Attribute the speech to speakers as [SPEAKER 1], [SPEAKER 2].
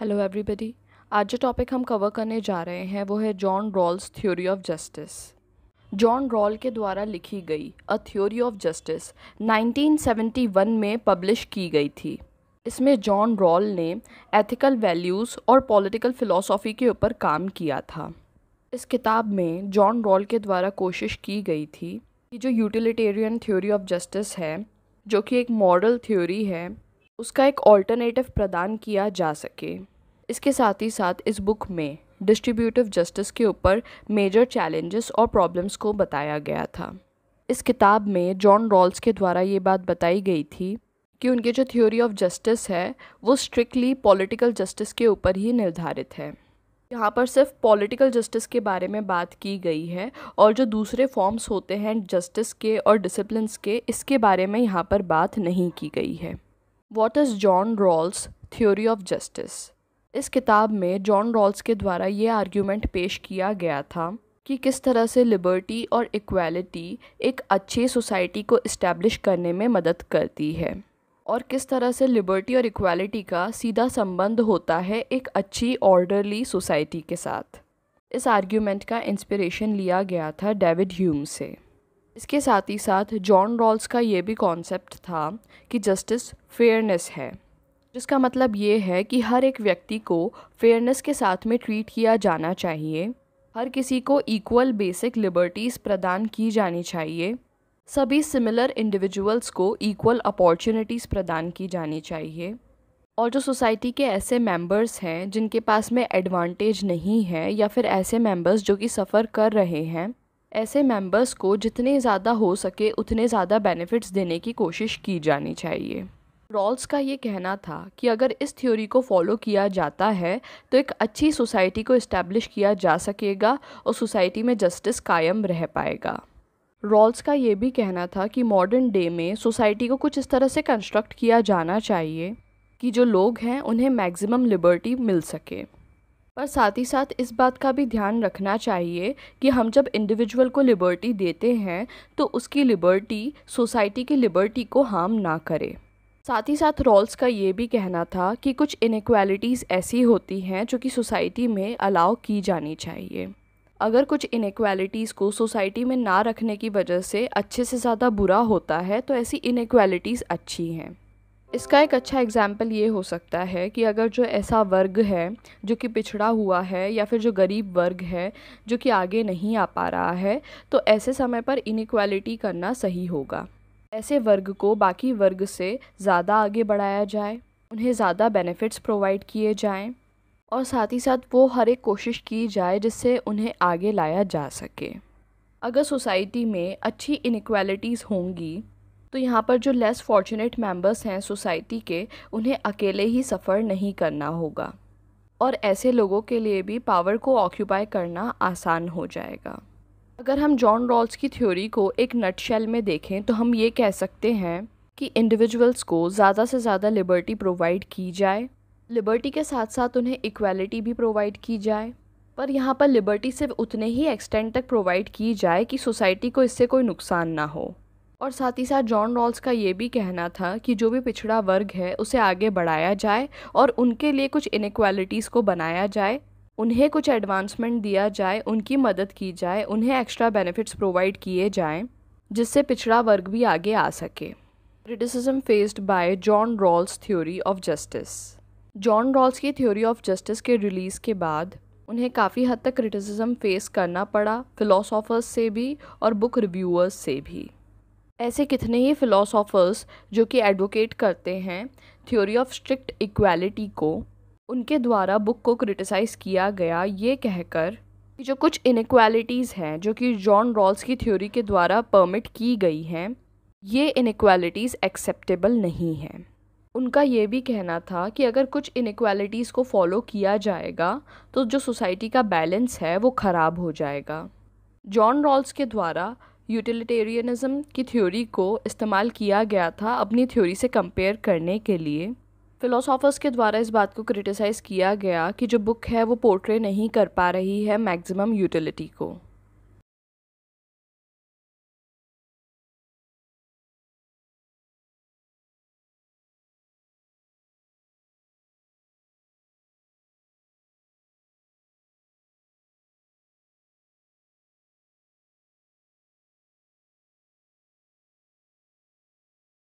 [SPEAKER 1] hello everybody आज जो topic हम कवर करने जा रहे हैं वो है John Rawls theory of justice John Rawl के द्वारा लिखी गई अ थ्योरी ऑफ जस्टिस 1971 में पब्लिश की गई थी इसमें जॉन रॉल ने एथिकल वैल्यूज़ और पॉलिटिकल फिलोसॉफी के ऊपर काम किया था इस किताब में जॉन रॉल के द्वारा कोशिश की गई थी कि जो यूटिलिटेरियन थ्योरी ऑफ जस्टिस है जो कि एक मॉडल थ्योरी है उसका एक ऑल्टरनेटिव प्रदान किया जा सके इसके साथ ही साथ इस बुक में डिस्ट्रीब्यूटिव जस्टिस के ऊपर मेजर चैलेंजेस और प्रॉब्लम्स को बताया गया था इस किताब में जॉन रॉल्स के द्वारा ये बात बताई गई थी कि उनकी जो थ्योरी ऑफ जस्टिस है वो स्ट्रिक्टली पॉलिटिकल जस्टिस के ऊपर ही निर्धारित है यहाँ पर सिर्फ पॉलिटिकल जस्टिस के बारे में बात की गई है और जो दूसरे फॉर्म्स होते हैं जस्टिस के और डिसिप्लिन के इसके बारे में यहाँ पर बात नहीं की गई है what is John Rawls theory of justice इस किताब में जॉन रॉल्स के द्वारा ये आर्ग्यूमेंट पेश किया गया था कि किस तरह से लिबर्टी और इक्वालिटी एक अच्छी सोसाइटी को इस्टेब्लिश करने में मदद करती है और किस तरह से लिबर्टी और इक्वालिटी का सीधा संबंध होता है एक अच्छी ऑर्डरली सोसाइटी के साथ इस आर्ग्यूमेंट का इंस्पिरेशन लिया गया था डेविड ह्यूम से इसके साथ ही साथ जॉन रॉल्स का ये भी कॉन्सेप्ट था कि जस्टिस फेयरनेस है जिसका मतलब ये है कि हर एक व्यक्ति को फेयरनेस के साथ में ट्रीट किया जाना चाहिए हर किसी को इक्वल बेसिक लिबर्टीज़ प्रदान की जानी चाहिए सभी सिमिलर इंडिविजुअल्स को इक्वल अपॉर्चुनिटीज़ प्रदान की जानी चाहिए और जो सोसाइटी के ऐसे मेंबर्स हैं जिनके पास में एडवांटेज नहीं है या फिर ऐसे मेंबर्स जो कि सफ़र कर रहे हैं ऐसे मेंबर्स को जितने ज़्यादा हो सके उतने ज़्यादा बेनिफिट्स देने की कोशिश की जानी चाहिए रॉल्स का ये कहना था कि अगर इस थ्योरी को फॉलो किया जाता है तो एक अच्छी सोसाइटी को इस्टेब्लिश किया जा सकेगा और सोसाइटी में जस्टिस कायम रह पाएगा रॉल्स का ये भी कहना था कि मॉडर्न डे में सोसाइटी को कुछ इस तरह से कंस्ट्रक्ट किया जाना चाहिए कि जो लोग हैं उन्हें मैक्सिमम लिबर्टी मिल सके पर साथ ही साथ इस बात का भी ध्यान रखना चाहिए कि हम जब इंडिविजुअल को लिबर्टी देते हैं तो उसकी लिबर्टी सोसाइटी की लिबर्टी को हार्म ना करे साथ ही साथ रॉल्स का ये भी कहना था कि कुछ इनक्वालिटीज़ ऐसी होती हैं जो कि सोसाइटी में अलाउ की जानी चाहिए अगर कुछ इनक्वालिटीज़ को सोसाइटी में ना रखने की वजह से अच्छे से ज़्यादा बुरा होता है तो ऐसी इनक्वालिटीज़ अच्छी हैं इसका एक अच्छा एग्ज़ाम्पल ये हो सकता है कि अगर जो ऐसा वर्ग है जो कि पिछड़ा हुआ है या फिर जो गरीब वर्ग है जो कि आगे नहीं आ पा रहा है तो ऐसे समय पर इनक्वालिटी करना सही होगा ऐसे वर्ग को बाकी वर्ग से ज़्यादा आगे बढ़ाया जाए उन्हें ज़्यादा बेनिफिट्स प्रोवाइड किए जाएं और साथ ही साथ वो हर एक कोशिश की जाए जिससे उन्हें आगे लाया जा सके अगर सोसाइटी में अच्छी इनक्वालिटीज़ होंगी तो यहाँ पर जो लेस फॉर्चुनेट मेंबर्स हैं सोसाइटी के उन्हें अकेले ही सफ़र नहीं करना होगा और ऐसे लोगों के लिए भी पावर को ऑक्यूपाई करना आसान हो जाएगा अगर हम जॉन रॉल्स की थ्योरी को एक नटशेल में देखें तो हम ये कह सकते हैं कि इंडिविजुअल्स को ज़्यादा से ज़्यादा लिबर्टी प्रोवाइड की जाए लिबर्टी के साथ साथ उन्हें इक्वालिटी भी प्रोवाइड की जाए पर यहाँ पर लिबर्टी सिर्फ उतने ही एक्सटेंड तक प्रोवाइड की जाए कि सोसाइटी को इससे कोई नुकसान ना हो और साथ ही साथ जॉन रॉल्स का ये भी कहना था कि जो भी पिछड़ा वर्ग है उसे आगे बढ़ाया जाए और उनके लिए कुछ इनक्वालिटीज़ को बनाया जाए उन्हें कुछ एडवांसमेंट दिया जाए उनकी मदद की जाए उन्हें एक्स्ट्रा बेनिफिट्स प्रोवाइड किए जाएं जिससे पिछड़ा वर्ग भी आगे आ सके criticism faced by John Rawls theory of justice John Rawls की थ्योरी ऑफ जस्टिस के रिलीज़ के बाद उन्हें काफ़ी हद तक क्रिटिसिज्म फेस करना पड़ा फ़िलोसोफ़र्स से भी और बुक रिव्यूअर्स से भी ऐसे कितने ही फ़िलोसोफ़र्स जो कि एडवोकेट करते हैं थ्योरी ऑफ स्ट्रिक्ट इक्वालिटी को उनके द्वारा बुक को क्रिटिसाइज़ किया गया ये कहकर कि जो कुछ इनक्वालिटीज़ हैं जो कि जॉन रॉल्स की थ्योरी के द्वारा परमिट की गई हैं ये इनक्वालिटीज़ एक्सेप्टेबल नहीं हैं उनका ये भी कहना था कि अगर कुछ इनक्वालिटीज़ को फॉलो किया जाएगा तो जो सोसाइटी का बैलेंस है वो ख़राब हो जाएगा जॉन रॉल्स के द्वारा यूटिलिटेरियनिज़म की थ्योरी को इस्तेमाल किया गया था अपनी थ्योरी से कंपेयर करने के लिए फ़िलोसॉफ़र्स के द्वारा इस बात को क्रिटिसाइज़ किया गया कि जो बुक है वो पोर्ट्रे नहीं कर पा रही है मैक्सिमम यूटिलिटी को